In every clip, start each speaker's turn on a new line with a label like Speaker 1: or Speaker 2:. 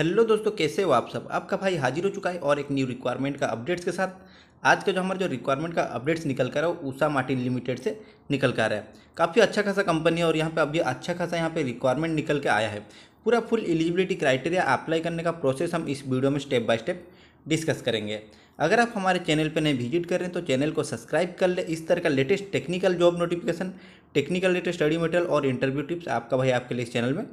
Speaker 1: hello दोस्तों कैसे हो आप सब आपका भाई हाजिर हो चुका है और एक न्यू रिक्वायरमेंट का अपडेट्स के साथ आज का जो हमारा जो रिक्वायरमेंट का अपडेट्स निकल कर रहा है वो ऊषा मार्टिन लिमिटेड से निकल कर रहा है काफ़ी अच्छा खासा कंपनी है और यहाँ पे अभी अच्छा खासा यहाँ पे रिक्वायरमेंट निकल के आया है पूरा फुल एलिजिबिलिटी क्राइटेरिया अप्लाई करने का प्रोसेस हम इस वीडियो में स्टेप बाय स्टेप डिस्कस करेंगे अगर आप हमारे चैनल पर नए विजिट कर रहे हैं तो चैनल को सब्सक्राइब कर ले इस तरह का latest technical job notification technical latest study material और इंटरव्यू टिप्स आपका भाई आपके लिए इस चैनल में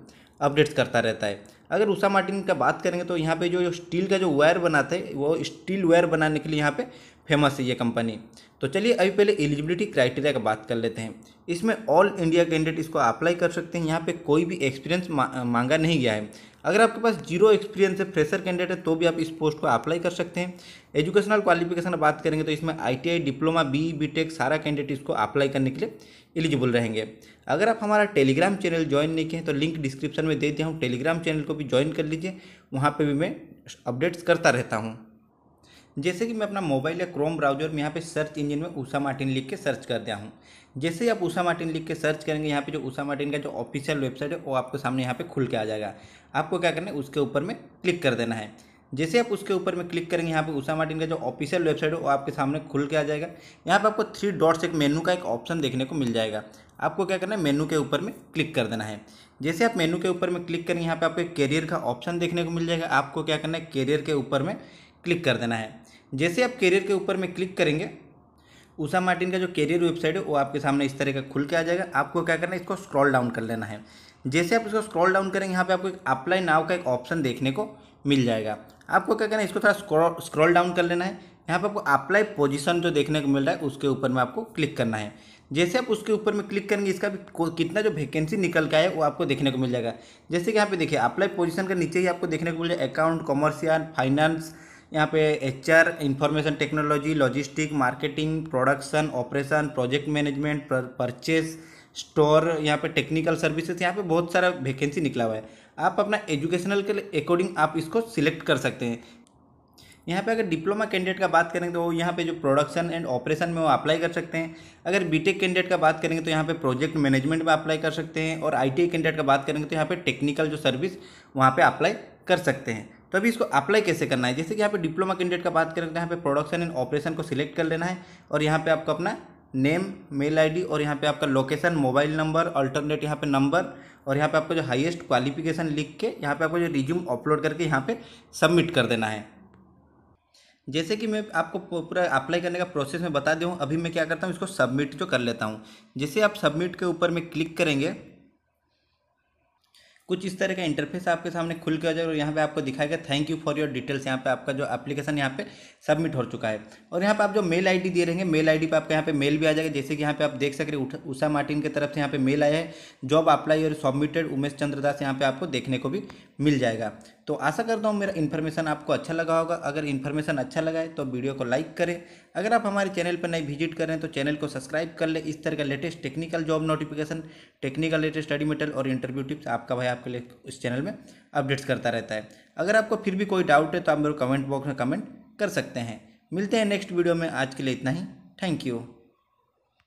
Speaker 1: अपडेट्स करता रहता है अगर उषा मार्टिन का बात करेंगे तो यहाँ पे जो स्टील का जो वायर बनाते हैं वो स्टील वायर बनाने के लिए यहाँ पे फेमस है ये कंपनी तो चलिए अभी पहले एलिजिबिलिटी क्राइटेरिया का बात कर लेते हैं इसमें ऑल इंडिया कैंडिडेट इसको अप्लाई कर सकते हैं यहाँ पे कोई भी एक्सपीरियंस मा, मांगा नहीं गया है अगर आपके पास जीरो एक्सपीरियंस है फ्रेशर कैंडिडेट है तो भी आप इस पोस्ट को अप्लाई कर सकते हैं एजुकेशनल क्वालिफिकेशन बात करेंगे तो इसमें आईटीआई डिप्लोमा बी टेक सारा कैंडिडेट इसको अप्लाई करने के लिए एलिजिबल रहेंगे अगर आप हमारा टेलीग्राम चैनल ज्वाइन नहीं किए हैं तो लिंक डिस्क्रिप्शन में दे दिया हूँ टेलीग्राम चैनल को भी ज्वाइन कर लीजिए वहाँ पर भी मैं अपडेट्स करता रहता हूँ जैसे कि मैं अपना मोबाइल या क्रोम ब्राउजर में यहाँ पे सर्च इंजन में उषा मार्टिन लिख के सर्च कर दिया हूँ जैसे ही आप उषा मार्टिन लिख के सर्च करेंगे यहाँ पे जो उषा मार्टिन का जो ऑफिशियल वेबसाइट है वो आपके सामने यहाँ पे खुल के आ जाएगा आपको क्या करना है उसके ऊपर में क्लिक कर देना है जैसे आप उसके ऊपर में क्लिक करेंगे यहाँ पे उषा मार्टिन का जो ऑफिशियल वेबसाइट है वो आपके सामने खुल के आ जाएगा यहाँ पे आपको थ्री डॉट्स एक मेनू का एक ऑप्शन देखने को मिल जाएगा आपको क्या करना है मेनू के ऊपर में क्लिक कर देना है जैसे आप मेनू के ऊपर में क्लिक करेंगे यहाँ पे आपको कैरियर का ऑप्शन देखने को मिल जाएगा आपको क्या करना है कैरियर के ऊपर में क्लिक कर देना है जैसे आप करियर के ऊपर में क्लिक करेंगे उषा मार्टिन का जो करियर वेबसाइट है वो आपके सामने इस तरह का खुल के आ जाएगा आपको क्या करना है इसको स्क्रॉल डाउन कर लेना है जैसे आप इसको स्क्रॉल डाउन करेंगे यहाँ पे आपको एक अप्लाई नाव का एक ऑप्शन देखने को मिल जाएगा आपको क्या करना है इसको थोड़ा स्क्रॉल डाउन कर लेना है यहाँ पर आपको अप्लाई पोजीशन जो देखने को मिल रहा है उसके ऊपर में आपको क्लिक करना है जैसे आप उसके ऊपर में क्लिक करेंगे इसका भी कितना जो वैकेंसी निकल का है वो आपको देखने को मिल जाएगा जैसे कि यहाँ पे देखिए अप्लाई पोजीशन का नीचे ही आपको देखने को मिल जाएगा अकाउंट कॉमर्शियल फाइनेंस यहाँ पे H R information technology logistic marketing production operation project management purchase store यहाँ पे टेक्निकल सर्विसेज यहाँ पे बहुत सारा वैकेंसी निकला हुआ है आप अपना एजुकेशनल के अकॉर्डिंग आप इसको सिलेक्ट कर सकते हैं यहाँ पे अगर डिप्लोमा कैंडिडेट का बात करेंगे तो वो यहाँ पे जो प्रोडक्शन एंड ऑपरेशन में वो अप्लाई कर सकते हैं अगर बीटेक कैंडिडेट का बात करेंगे तो यहाँ पे प्रोजेक्ट मैनेजमेंट में अप्लाई कर सकते हैं और आई कैंडिडेट का बात करेंगे तो यहाँ पे टेक्निकल जो सर्विस वहाँ पे अप्लाई कर सकते हैं तो अभी इसको अप्लाई कैसे करना है जैसे कि यहाँ पे डिप्लोमा कैंडिडेट का बात करेंगे तो यहाँ पे प्रोडक्शन एंड ऑपरेशन को सिलेक्ट कर लेना है और यहाँ पर आपको अपना नेम मेल आईडी और यहाँ पे आपका लोकेशन मोबाइल नंबर अल्टरनेट यहाँ पे नंबर और यहाँ पे आपको जो हाईएस्ट क्वालिफिकेशन लिख के यहाँ पे आपको जो रिज्यूम अपलोड करके यहाँ पे सबमिट कर देना है जैसे कि मैं आपको पूरा अप्लाई करने का प्रोसेस में बता दूँ अभी मैं क्या करता हूँ इसको सबमिट जो कर लेता हूँ जैसे आप सबमिट के ऊपर में क्लिक करेंगे कुछ इस तरह का इंटरफेस आपके सामने खुल के आ जाएगा और यहाँ पे आपको दिखाएगा thank you for your details यहाँ पे आपका जो एप्लीकेशन यहाँ पे सबमिट हो चुका है और यहाँ पे आप जो मेल आईडी दे रहेंगे मेल आईडी पे आपका यहाँ पे मेल भी आ जाएगा जैसे कि यहाँ पे आप देख सकते उषा मार्टिन की तरफ से यहाँ पे मेल आया है जॉब अप्लाई और सबमिटेड उमेश चंद्र दास यहाँ पे आपको देखने को भी मिल जाएगा तो आशा करता हूँ मेरा इन्फॉर्मेशन आपको अच्छा लगा होगा अगर इन्फॉर्मेशन अच्छा लगा है तो वीडियो को लाइक करें अगर आप हमारे चैनल पर नहीं विजिट करें तो चैनल को सब्सक्राइब कर ले इस तरह का latest technical job notification technical latest study material और इंटरव्यू टिप्स आपका भाई आपके लिए इस चैनल में अपडेट्स करता रहता है अगर आपको फिर भी कोई डाउट है तो आप मेरे कमेंट बॉक्स में कमेंट कर सकते हैं मिलते हैं नेक्स्ट वीडियो में आज के लिए इतना ही थैंक यू